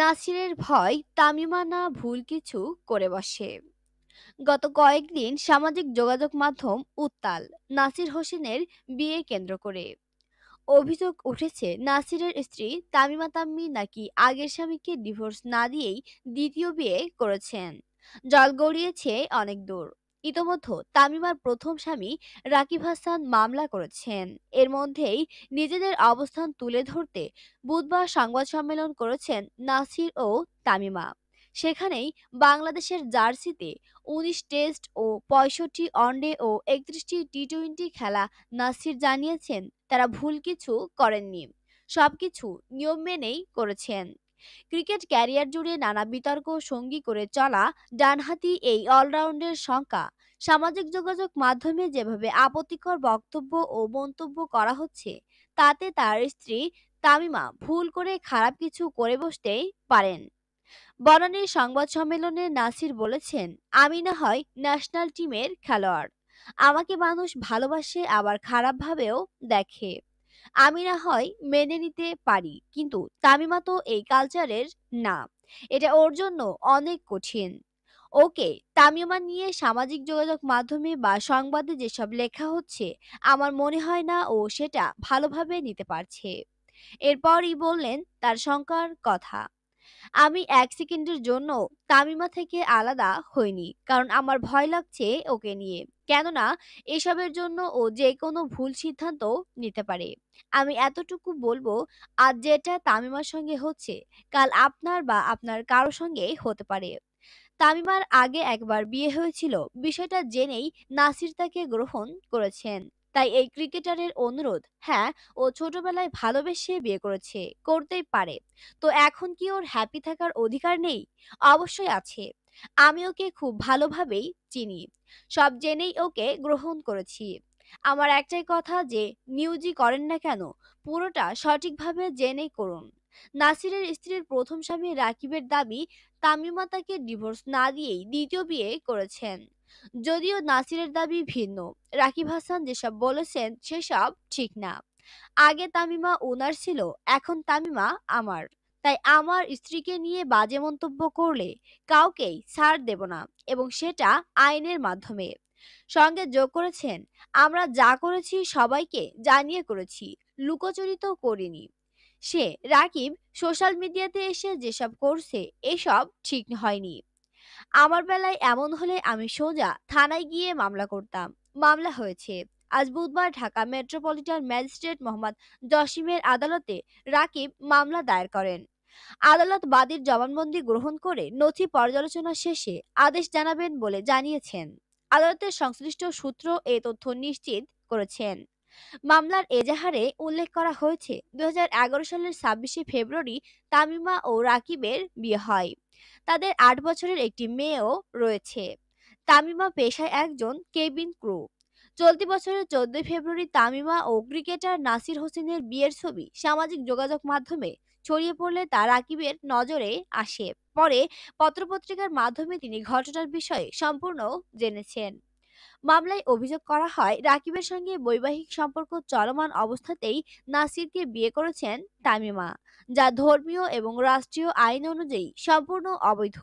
নাসিরের ভয় তামিমা না ভুল কিছু করে বসে গত কয়েকদিন সামাজিক যোগাযোগ মাধ্যম উত্তাল নাসির হোসেনের বিয়ে কেন্দ্র করে অভিযোগ উঠেছে নাসিরের স্ত্রী তামিমা তাম্মি নাকি আগের স্বামীকে ডিভোর্স না দিয়েই দ্বিতীয় বিয়ে করেছেন জল গড়িয়েছে অনেক দূর ইতোমধ্যে তামিমার প্রথম স্বামী রাকিব হাসান মামলা করেছেন এর মধ্যেই নিজেদের অবস্থান তুলে ধরতে বুধবার সংবাদ সম্মেলন করেছেন নাসির ও তামিমা সেখানেই বাংলাদেশের জার্সিতে উনিশ টেস্ট ও পঁয়ষট্টি ওয়ানডে ও একত্রিশটি টি টোয়েন্টি খেলা নাসির জানিয়েছেন তারা ভুল কিছু করেননি সবকিছু নিয়ম মেনেই করেছেন ক্রিকেট ক্যারিয়ার জুড়ে নানা বিতর্ক সঙ্গী করে চলা ডানহাতি এই অলরাউন্ডের সংখ্যা সামাজিক যোগাযোগ মাধ্যমে যেভাবে আপত্তিকর বক্তব্য ও মন্তব্য করা হচ্ছে তাতে তার স্ত্রী তামিমা ভুল করে খারাপ কিছু করে বসতেই পারেন বনানীর সংবাদ সম্মেলনে নাসির বলেছেন আমি না হয় ন্যাশনাল টিমের খেলোয়াড় আমাকে মানুষ ভালোবাসে আবার খারাপভাবেও দেখে আমি না হয় মেনে নিতে পারি কিন্তু তামিমা তো এই কালচারের না এটা ওর জন্য অনেক কঠিন ওকে তামিমা নিয়ে সামাজিক যোগাযোগ মাধ্যমে বা সংবাদে যেসব লেখা হচ্ছে আমার মনে হয় না ও সেটা ভালোভাবে নিতে পারছে এরপরই বললেন তার শঙ্কার কথা আমি এক সেকেন্ডের জন্য তামিমা থেকে আলাদা হইনি কারণ আমার ভয় লাগছে ওকে নিয়ে কেননা এসবের জন্য ও যে কোনো ভুল সিদ্ধান্ত নিতে পারে আমি এতটুকু বলবো আজ যেটা তামিমার সঙ্গে হচ্ছে কাল আপনার বা আপনার কারো সঙ্গে হতে পারে তামিমার আগে একবার বিয়ে হয়েছিল বিষয়টা জেনেই নাসির তাকে গ্রহণ করেছেন তাই এই ক্রিকেটারের অনুরোধ হ্যাঁ ও ছোটবেলায় ভালোবেসে বিয়ে করেছে করতেই পারে তো এখন কি ওর হ্যাপি থাকার অধিকার নেই অবশ্যই আছে আমি ওকে খুব ভালোভাবেই চিনি সব জেনেই ওকে গ্রহণ করেছি আমার একটাই কথা যে নিউজি করেন না কেন পুরোটা সঠিকভাবে জেনেই করুন নাসিরের স্ত্রীর প্রথম স্বামী রাকিবের দাবি তামিমা তাকে ডিভোর্স না দিয়েই দ্বিতীয় বিয়ে করেছেন যদিও নাসিরের দাবি ভিন্ন রাকিব হাসান যেসব বলেছেন সেসব ঠিক না আগে তামিমা ওনার ছিল এখন তামিমা আমার তাই আমার স্ত্রীকে নিয়ে বাজে মন্তব্য করলে কাউকেই ছাড় দেব না এবং সেটা আইনের মাধ্যমে সঙ্গে যোগ করেছেন আমরা যা করেছি সবাইকে জানিয়ে করেছি লুকোচরিত করিনি সে রাকিব সোশ্যাল মিডিয়াতে এসে যেসব করছে এসব ঠিক হয়নি আমার বেলায় এমন হলে আমি সোজা থানায় গিয়ে মামলা করতাম মামলা হয়েছে আজ বুধবার ঢাকা মেট্রোপলিটন ম্যাজিস্ট্রেট মোহাম্মদ জসিমের আদালতে রাকিব মামলা দায়ের করেন আদালত বাদীর জবানবন্দি গ্রহণ করে নথি পর্যালোচনা শেষে আদেশ জানাবেন বলে জানিয়েছেন আদালতের সংশ্লিষ্ট সূত্র এ তথ্য নিশ্চিত করেছেন মামলার এজাহারে উল্লেখ করা হয়েছে দু সালের ছাব্বিশে ফেব্রুয়ারি তামিমা ও রাকিবের বিয়ে হয় তাদের আট বছরের একটি মেয়েও রয়েছে তামিমা পেশায় একজন কেবিন ক্রু চলতি বছরের চোদ্দই ফেব্রুয়ারি তামিমা ও ক্রিকেটার নাসির হোসেনের বিয়ের ছবি সামাজিক যোগাযোগ মাধ্যমে ছড়িয়ে পড়লে তার রাকিবের নজরে আসে পরে পত্রপত্রিকার মাধ্যমে তিনি ঘটনার বিষয়ে সম্পূর্ণ জেনেছেন মামলায় অভিযোগ করা হয় রাকিবের সঙ্গে বৈবাহিক সম্পর্ক চলমান অবস্থাতেই নাসিরকে বিয়ে করেছেন তামিমা যা ধর্মীয় এবং রাষ্ট্রীয় আইন অনুযায়ী সম্পূর্ণ অবৈধ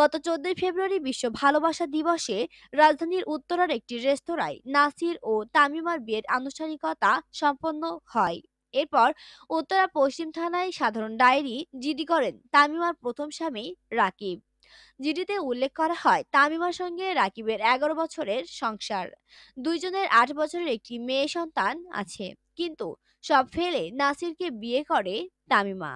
গত চোদ্দই ফেব্রুয়ারি বিশ্ব ভালোবাসা দিবসে রাজধানীর উত্তরার একটি রেস্তোরাঁয় নাসির ও তামিমার বিয়ের আনুষ্ঠানিকতা সম্পন্ন হয় এরপর উত্তরা পশ্চিম থানায় সাধারণ ডায়েরি জিডি করেন তামিমার প্রথম স্বামী রাকিব জিডিতে উল্লেখ করা হয় তামিমার সঙ্গে রাকিবের এগারো বছরের সংসার দুইজনের আট বছরের একটি মেয়ে সন্তান আছে কিন্তু সব ফেলে নাসিরকে বিয়ে করে তামিমা